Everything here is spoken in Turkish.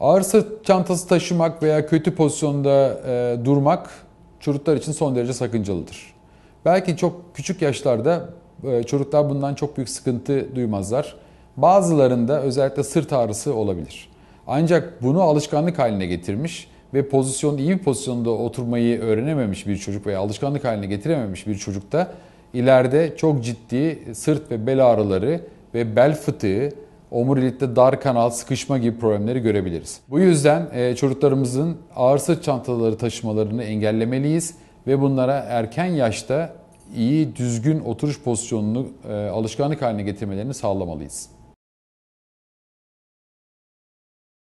Ağır sırt çantası taşımak veya kötü pozisyonda e, durmak çocuklar için son derece sakıncalıdır. Belki çok küçük yaşlarda e, çocuklar bundan çok büyük sıkıntı duymazlar. Bazılarında özellikle sırt ağrısı olabilir. Ancak bunu alışkanlık haline getirmiş ve pozisyon iyi bir pozisyonda oturmayı öğrenememiş bir çocuk veya alışkanlık haline getirememiş bir çocukta ileride çok ciddi sırt ve bel ağrıları ve bel fıtığı omurilikte dar kanal, sıkışma gibi problemleri görebiliriz. Bu yüzden e, çocuklarımızın ağır sırt çantaları taşımalarını engellemeliyiz ve bunlara erken yaşta iyi, düzgün oturuş pozisyonunu e, alışkanlık haline getirmelerini sağlamalıyız.